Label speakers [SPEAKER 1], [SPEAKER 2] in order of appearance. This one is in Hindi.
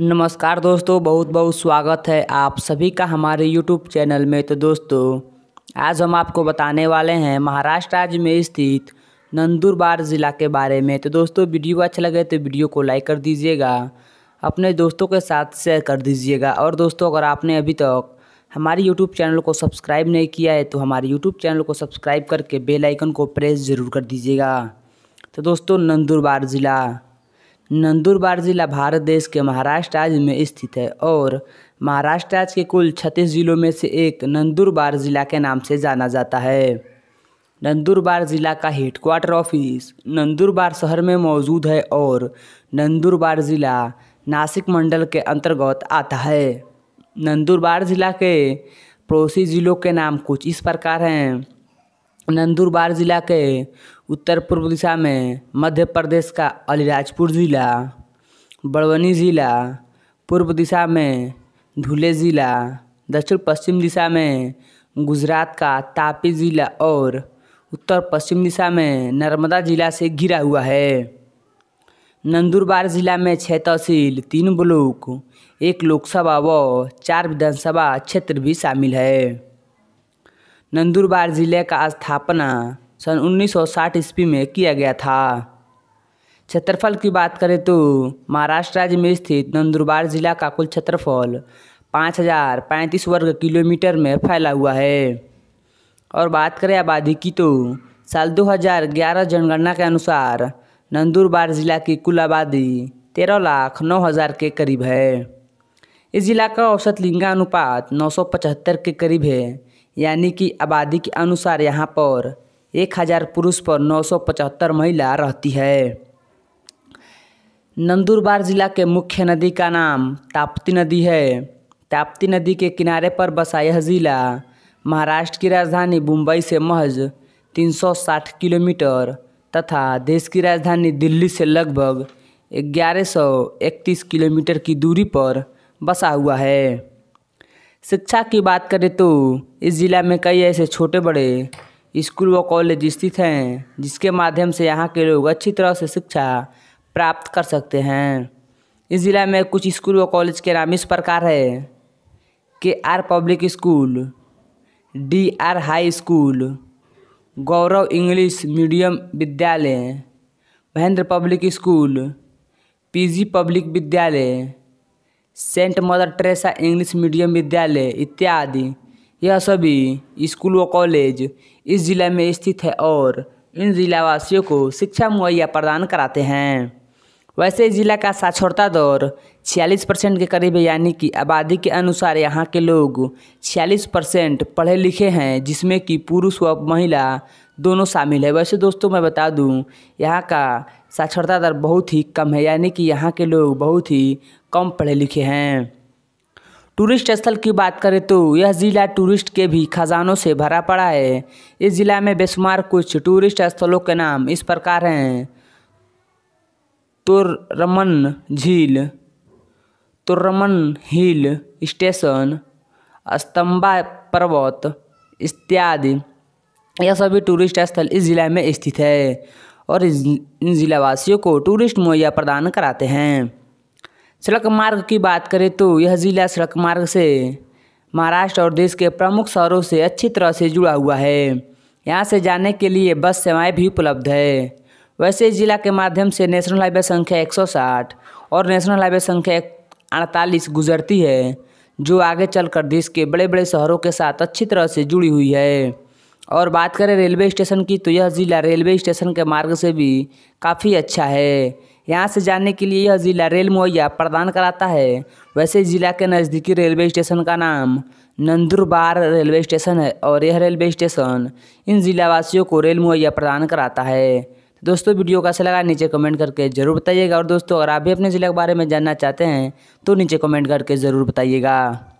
[SPEAKER 1] नमस्कार दोस्तों बहुत बहुत स्वागत है आप सभी का हमारे यूट्यूब चैनल में तो दोस्तों आज हम आपको बताने वाले हैं महाराष्ट्र राज्य में स्थित नंदुरबार ज़िला के बारे में तो दोस्तों वीडियो अच्छा लगे तो वीडियो को लाइक कर दीजिएगा अपने दोस्तों के साथ शेयर कर दीजिएगा और दोस्तों अगर आपने अभी तक हमारे यूट्यूब चैनल को सब्सक्राइब नहीं किया है तो हमारे यूट्यूब चैनल को सब्सक्राइब करके बेलाइकन को प्रेस ज़रूर कर दीजिएगा तो दोस्तों नंदुरबार ज़िला नंदुरबार ज़िला भारत देश के महाराष्ट्र राज्य में स्थित है और महाराष्ट्र राज्य के कुल छत्तीस ज़िलों में से एक नंदुरबार ज़िला के नाम से जाना जाता है नंदुरबार ज़िला का हेडक्वार्टर ऑफिस नंदुरबार शहर में मौजूद है और नंदुरबार ज़िला नासिक मंडल के अंतर्गत आता है नंदुरबार ज़िला के पड़ोसी ज़िलों के नाम कुछ इस प्रकार हैं नंदुरबार ज़िला के उत्तर पूर्व दिशा में मध्य प्रदेश का अलीराजपुर ज़िला बड़वनी ज़िला पूर्व दिशा में धुले ज़िला दक्षिण पश्चिम दिशा में गुजरात का तापी ज़िला और उत्तर पश्चिम दिशा में नर्मदा ज़िला से घिरा हुआ है नंदुरबार ज़िला में छः तहसील तीन ब्लॉक एक लोकसभा व चार विधानसभा क्षेत्र भी शामिल है नंदुरबार ज़िले का स्थापना सन 1960 ईस्वी में किया गया था क्षेत्रफल की बात करें तो महाराष्ट्र राज्य में स्थित नंदुरबार ज़िला का कुल क्षेत्रफल पाँच हज़ार पैंतीस वर्ग किलोमीटर में फैला हुआ है और बात करें आबादी की तो साल 2011 जनगणना के अनुसार नंदुरबार ज़िला की कुल आबादी तेरह लाख नौ हज़ार के करीब है इस ज़िला का औसत लिंगानुपात नौ सौ पचहत्तर के करीब है यानी कि आबादी के अनुसार यहाँ पर एक हज़ार पुरुष पर नौ सौ पचहत्तर महिला रहती है नंदुरबार जिला के मुख्य नदी का नाम ताप्ती नदी है ताप्ती नदी के किनारे पर बसा यह ज़िला महाराष्ट्र की राजधानी मुंबई से महज 360 किलोमीटर तथा देश की राजधानी दिल्ली से लगभग ग्यारह सौ इकतीस किलोमीटर की दूरी पर बसा हुआ है शिक्षा की बात करें तो इस ज़िला में कई ऐसे छोटे बड़े स्कूल व कॉलेज स्थित हैं जिसके माध्यम से यहाँ के लोग अच्छी तरह से शिक्षा प्राप्त कर सकते हैं इस ज़िला में कुछ स्कूल व कॉलेज के नाम इस प्रकार है K R public school D R high school Gaurav English medium विद्यालय Mahendra public school P G public विद्यालय saint mother Teresa English medium विद्यालय इत्यादि यह सभी स्कूल व कॉलेज इस ज़िले में स्थित है और इन ज़िलावासियों को शिक्षा मुहैया प्रदान कराते हैं वैसे ज़िला का साक्षरता दर 46 परसेंट के करीब है यानी कि आबादी के अनुसार यहाँ के लोग 46 परसेंट पढ़े लिखे हैं जिसमें कि पुरुष व महिला दोनों शामिल है वैसे दोस्तों मैं बता दूँ यहाँ का साक्षरता दर बहुत ही कम है यानी कि यहाँ के लोग बहुत ही कम पढ़े लिखे हैं टूरिस्ट स्थल की बात करें तो यह ज़िला टूरिस्ट के भी खजानों से भरा पड़ा है इस ज़िला में बेशुमार कुछ टूरिस्ट स्थलों के नाम इस प्रकार हैं तुर्रमन झील तुर्रमन हिल स्टेशन अस्तंबा पर्वत इत्यादि यह सभी टूरिस्ट स्थल इस ज़िले में स्थित है और इन ज़िलावासियों को टूरिस्ट मुहैया प्रदान कराते हैं सड़क मार्ग की बात करें तो यह ज़िला सड़क मार्ग से महाराष्ट्र और देश के प्रमुख शहरों से अच्छी तरह से जुड़ा हुआ है यहाँ से जाने के लिए बस सेवाएँ भी उपलब्ध है वैसे ज़िला के माध्यम से नेशनल हाईवे संख्या एक और नेशनल हाईवे संख्या अड़तालीस गुजरती है जो आगे चलकर देश के बड़े बड़े शहरों के साथ अच्छी तरह से जुड़ी हुई है और बात करें रेलवे स्टेशन की तो यह ज़िला रेलवे स्टेशन के मार्ग से भी काफ़ी अच्छा है यहाँ से जाने के लिए यह ज़िला रेल मुहैया प्रदान कराता है वैसे ज़िला के नज़दीकी रेलवे स्टेशन का नाम नंदुरबार रेलवे स्टेशन है और यह रेलवे स्टेशन इन ज़िलावासियों को रेल मुहैया प्रदान कराता है दोस्तों वीडियो कैसा लगा नीचे कमेंट करके ज़रूर बताइएगा और दोस्तों अगर आप भी अपने ज़िले के बारे में जानना चाहते हैं तो नीचे कमेंट करके ज़रूर बताइएगा